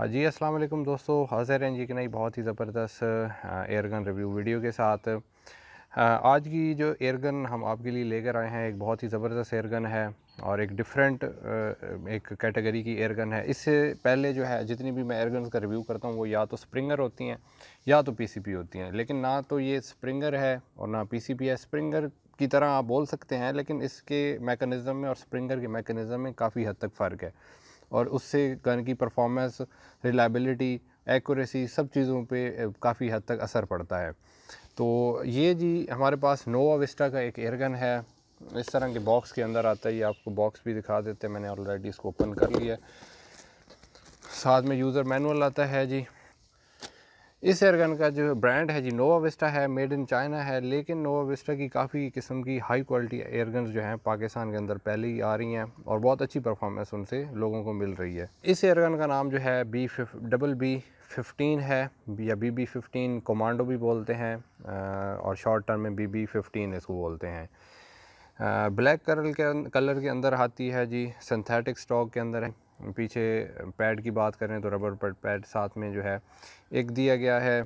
हाँ जी अस्सलाम वालेकुम दोस्तों हाजिर हैं जी कि नहीं बहुत ही ज़बरदस्त एयरगन रिव्यू वीडियो के साथ आज की जो एयरगन हम आपके लिए लेकर आए हैं एक बहुत ही ज़बरदस्त एयरगन है और एक डिफरेंट एक कैटेगरी की एयरगन है इससे पहले जो है जितनी भी मैं एयरगन का रिव्यू करता हूँ वो या तो स्प्रिंगर होती हैं या तो पीसीपी होती हैं लेकिन ना तो ये स्प्रिंगर है और ना पीसीपी है स्प्रिंगर की तरह आप बोल सकते हैं लेकिन इसके मेकनिज़म में और स्प्रिंगर के मेकनिज़म में काफ़ी हद तक फ़र्क है और उससे गन की परफॉर्मेंस रिलायबिलिटी एक्यूरेसी सब चीज़ों पे काफ़ी हद तक असर पड़ता है तो ये जी हमारे पास नोवा विस्टा का एक एयरगन है इस तरह के बॉक्स के अंदर आता है ये आपको बॉक्स भी दिखा देते हैं मैंने ऑलरेडी इसको ओपन कर लिया साथ में यूज़र मैनुअल आता है जी इस एयरगन का जो ब्रांड है जी नोवा विस्टा है मेड इन चाइना है लेकिन नोवा विस्टा की काफ़ी किस्म की हाई क्वालिटी एयरगन जो हैं पाकिस्तान के अंदर पहले ही आ रही हैं और बहुत अच्छी परफॉर्मेंस उनसे लोगों को मिल रही है इस एयरगन का नाम जो है बी डबल बी फिफ्टीन है या बी बी फिफ्टीन कमांडो भी बोलते हैं और शॉर्ट टर्म में बी बी फिफ्टीन इसको बोलते हैं ब्लैक कलर के कलर अं-, के अंदर आती है जी सिंथेटिक स्टॉक के अंदर है पीछे पैड की बात करें तो रबर पैड साथ में जो है एक दिया गया है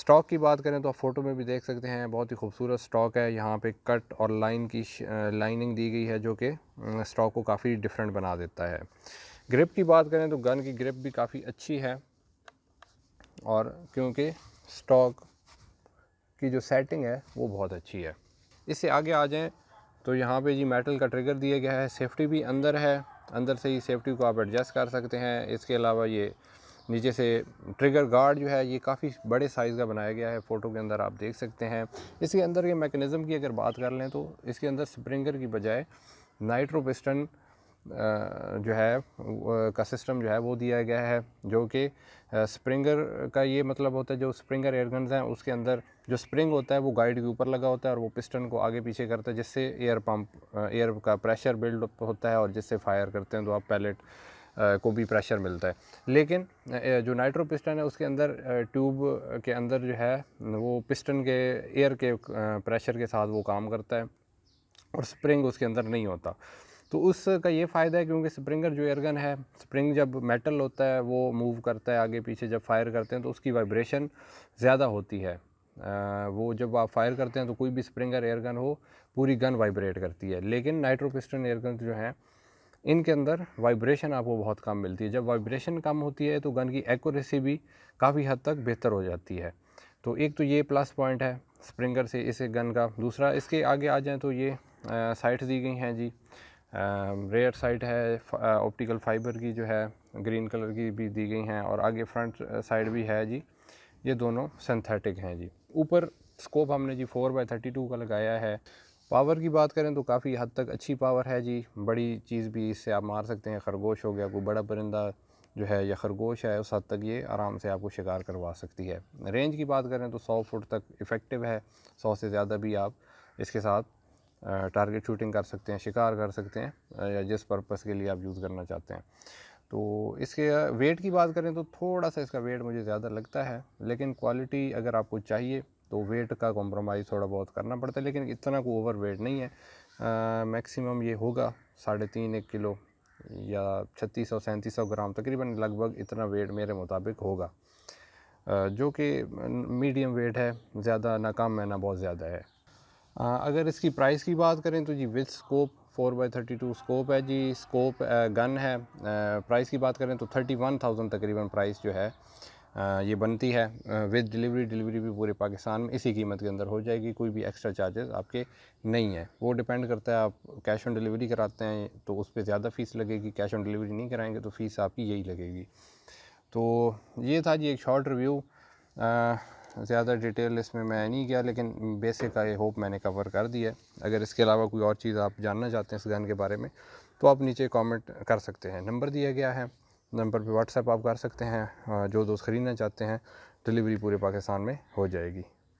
स्टॉक की बात करें तो आप फ़ोटो में भी देख सकते हैं बहुत ही खूबसूरत स्टॉक है यहाँ पे कट और लाइन की लाइनिंग दी गई है जो कि स्टॉक को काफ़ी डिफरेंट बना देता है ग्रिप की बात करें तो गन की ग्रिप भी काफ़ी अच्छी है और क्योंकि स्टॉक की जो सेटिंग है वो बहुत अच्छी है इससे आगे आ जाएँ तो यहाँ पे जी मेटल का ट्रिगर दिया गया है सेफ्टी भी अंदर है अंदर से ही सेफ्टी को आप एडजस्ट कर सकते हैं इसके अलावा ये नीचे से ट्रिगर गार्ड जो है ये काफ़ी बड़े साइज़ का बनाया गया है फ़ोटो के अंदर आप देख सकते हैं इसके अंदर के मेकनिज़म की अगर बात कर लें तो इसके अंदर स्प्रिंगर की बजाय नाइट्रो पिस्टन जो है का सिस्टम जो है वो दिया गया है जो कि स्प्रिंगर का ये मतलब होता है जो स्प्रिंगर एयरगन्स हैं उसके अंदर जो स्प्रिंग होता है वो गाइड के ऊपर लगा होता है और वो पिस्टन को आगे पीछे करता है जिससे एयर पंप एयर का प्रेशर बिल्ड होता है और जिससे फायर करते हैं तो आप पैलेट को भी प्रेशर मिलता है लेकिन जो नाइट्रो पिस्टन है उसके अंदर ट्यूब के अंदर जो है वो पिस्टन के एयर के प्रेशर के साथ वो काम करता है और स्प्रिंग उसके अंदर नहीं होता तो उसका ये फ़ायदा है क्योंकि स्प्रिंगर जो एयरगन है स्प्रिंग जब मेटल होता है वो मूव करता है आगे पीछे जब फायर करते हैं तो उसकी वाइब्रेशन ज़्यादा होती है आ, वो जब आप फायर करते हैं तो कोई भी स्प्रिंगर एयरगन हो पूरी गन वाइब्रेट करती है लेकिन नाइट्रोपिस्टन एयरगन जो हैं इनके अंदर वाइब्रेशन आपको बहुत कम मिलती है जब वाइब्रेशन कम होती है तो गन की एक्यूरेसी भी काफ़ी हद तक बेहतर हो जाती है तो एक तो ये प्लस पॉइंट है स्प्रिंगर से इसे गन का दूसरा इसके आगे आ जाएँ तो ये साइट्स दी गई हैं जी रेयर साइड है ऑप्टिकल फाइबर की जो है ग्रीन कलर की भी दी गई हैं और आगे फ्रंट साइड भी है जी ये दोनों सिंथेटिक हैं जी ऊपर स्कोप हमने जी फोर बाई थर्टी टू का लगाया है पावर की बात करें तो काफ़ी हद तक अच्छी पावर है जी बड़ी चीज़ भी इससे आप मार सकते हैं खरगोश हो गया कोई बड़ा परिंदा जो है या खरगोश है उस हद तक ये आराम से आपको शिकार करवा सकती है रेंज की बात करें तो सौ फुट तक इफ़ेक्टिव है सौ से ज़्यादा भी आप इसके साथ टारगेट शूटिंग कर सकते हैं शिकार कर सकते हैं या जिस पर्पज़ के लिए आप यूज़ करना चाहते हैं तो इसके वेट की बात करें तो थोड़ा सा इसका वेट मुझे ज़्यादा लगता है लेकिन क्वालिटी अगर आपको चाहिए तो वेट का कॉम्प्रोमाइज़ थोड़ा बहुत करना पड़ता है लेकिन इतना को ओवर वेट नहीं है मैक्सिमम ये होगा साढ़े तीन एक किलो या छत्तीस सौ सैंतीस सौ ग्राम तकरीबन लगभग इतना वेट मेरे मुताबिक होगा जो कि मीडियम वेट है ज़्यादा ना कम है ना बहुत ज़्यादा है अगर इसकी प्राइस की बात करें तो जी with scope four by thirty two scope है जी स्कोप गन है प्राइस की बात करें तो थर्टी वन थाउजेंड तकरीबन प्राइस जो है ये बनती है विद डिलीवरी डिलीवरी भी पूरे पाकिस्तान में इसी कीमत के अंदर हो जाएगी कोई भी एक्स्ट्रा चार्जेस आपके नहीं है वो डिपेंड करता है आप कैश ऑन डिलीवरी कराते हैं तो उस पर ज़्यादा फ़ीस लगेगी कैश ऑन डिलीवरी नहीं कराएंगे तो फ़ीस आपकी यही लगेगी तो ये था जी एक शॉर्ट रिव्यू ज़्यादा डिटेल इसमें मैं नहीं गया लेकिन बेसिक आई होप मैंने कवर कर दिया है अगर इसके अलावा कोई और चीज़ आप जानना चाहते हैं इस गन के बारे में तो आप नीचे कमेंट कर सकते हैं नंबर दिया गया है नंबर पे व्हाट्सएप आप कर सकते हैं जो दोस्त ख़रीदना चाहते हैं डिलीवरी पूरे पाकिस्तान में हो जाएगी